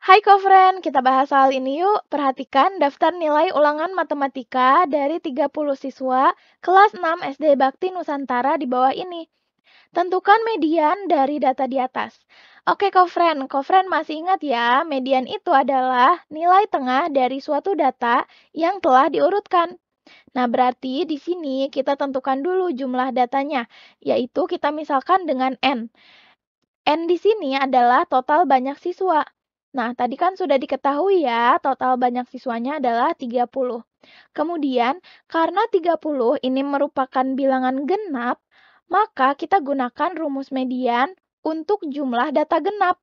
Hai Kofren, kita bahas soal ini yuk. Perhatikan daftar nilai ulangan matematika dari 30 siswa kelas 6 SD Bakti Nusantara di bawah ini. Tentukan median dari data di atas. Oke Kofren, Kofren masih ingat ya, median itu adalah nilai tengah dari suatu data yang telah diurutkan. Nah, berarti di sini kita tentukan dulu jumlah datanya, yaitu kita misalkan dengan N. N di sini adalah total banyak siswa. Nah, tadi kan sudah diketahui ya, total banyak siswanya adalah 30. Kemudian, karena 30 ini merupakan bilangan genap, maka kita gunakan rumus median untuk jumlah data genap,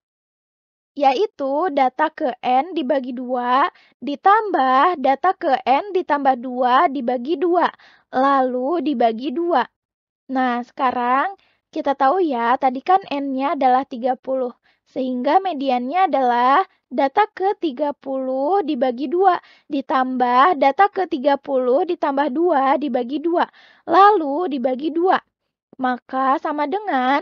yaitu data ke N dibagi 2 ditambah data ke N ditambah 2 dibagi 2, lalu dibagi 2. Nah, sekarang kita tahu ya, tadi kan N-nya adalah 30. Sehingga mediannya adalah data ke-30 dibagi 2 ditambah data ke-30 ditambah 2 dibagi 2 lalu dibagi 2 maka sama dengan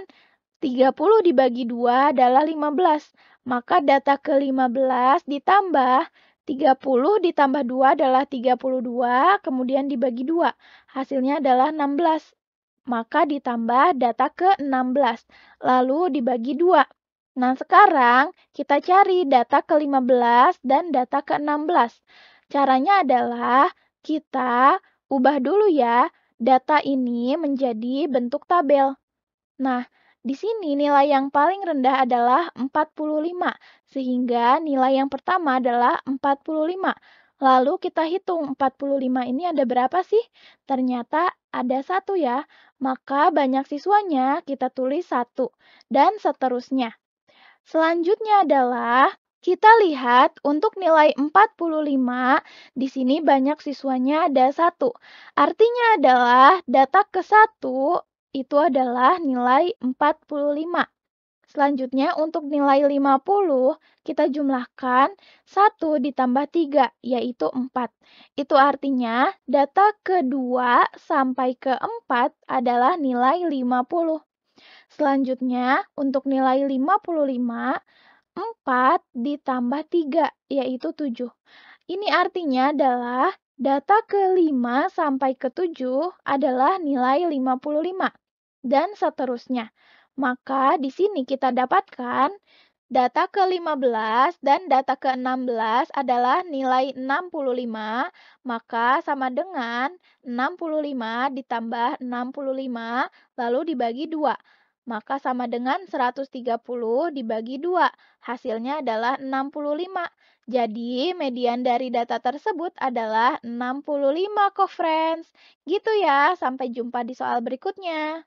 30 dibagi 2 adalah 15 maka data ke-15 ditambah 30 ditambah 2 adalah 32 kemudian dibagi 2 hasilnya adalah 16 maka ditambah data ke-16 lalu dibagi 2 Nah, sekarang kita cari data ke-15 dan data ke-16. Caranya adalah kita ubah dulu ya data ini menjadi bentuk tabel. Nah, di sini nilai yang paling rendah adalah 45, sehingga nilai yang pertama adalah 45. Lalu kita hitung 45 ini ada berapa sih? Ternyata ada satu ya, maka banyak siswanya kita tulis satu dan seterusnya. Selanjutnya adalah kita lihat untuk nilai 45, di sini banyak siswanya ada satu. Artinya adalah data ke-1 itu adalah nilai 45. Selanjutnya untuk nilai 50, kita jumlahkan 1 ditambah 3, yaitu 4. Itu artinya data kedua sampai keempat adalah nilai 50. Selanjutnya, untuk nilai 55, 4 ditambah 3, yaitu 7. Ini artinya adalah data ke-5 sampai ke-7 adalah nilai 55, dan seterusnya. Maka di sini kita dapatkan data ke-15 dan data ke-16 adalah nilai 65, maka sama dengan 65 ditambah 65, lalu dibagi 2 maka sama dengan 130 dibagi 2. Hasilnya adalah 65. Jadi, median dari data tersebut adalah 65, kok, friends. Gitu ya, sampai jumpa di soal berikutnya.